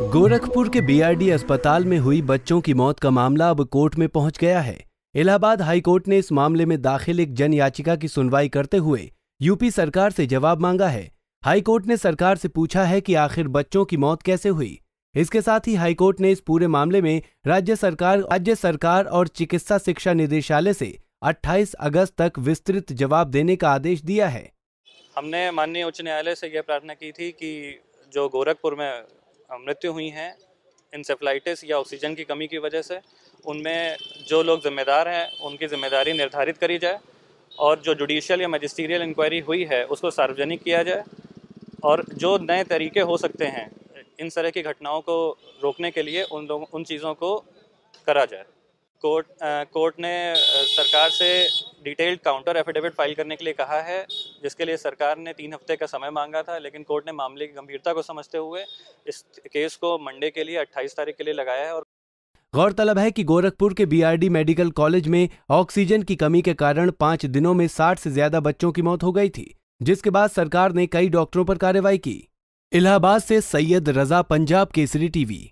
गोरखपुर के बीआरडी अस्पताल में हुई बच्चों की मौत का मामला अब कोर्ट में पहुंच गया है इलाहाबाद हाईकोर्ट ने इस मामले में दाखिल एक जन याचिका की सुनवाई करते हुए यूपी सरकार से जवाब मांगा है हाईकोर्ट ने सरकार से पूछा है कि आखिर बच्चों की मौत कैसे हुई इसके साथ ही हाईकोर्ट ने इस पूरे मामले में राज्य सरकार राज्य सरकार और चिकित्सा शिक्षा निदेशालय से 28 अगस्त तक विस्तृत जवाब देने का आदेश दिया है हमने माननीय उच्च न्यायालय से यह प्रार्थना की थी कि जो गोरखपुर में मृत्यु हुई हैं इंसेफ्लाइटिस या ऑक्सीजन की कमी की वजह से उनमें जो लोग जिम्मेदार हैं उनकी जिम्मेदारी निर्धारित करी जाए और जो जुडिशल या मजिस्टीरियल इंक्वायरी हुई है उसको सार्वजनिक किया जाए और जो नए तरीके हो सकते हैं इन तरह की घटनाओं को रोकने के लिए उन लोगों उन चीज़ों को करा जाए कोर्ट कोर्ट ने सरकार से डिटेल्ड काउंटर एफिडेविट फाइल करने के लिए कहा है जिसके लिए सरकार ने तीन हफ्ते का समय मांगा था लेकिन कोर्ट ने मामले की गंभीरता को समझते हुए इस केस को मंडे के लिए अट्ठाईस तारीख के लिए लगाया है और गौरतलब है कि गोरखपुर के बीआरडी मेडिकल कॉलेज में ऑक्सीजन की कमी के कारण पाँच दिनों में साठ से ज्यादा बच्चों की मौत हो गई थी जिसके बाद सरकार ने कई डॉक्टरों पर कार्रवाई की इलाहाबाद से सैयद रजा पंजाब केसरी टीवी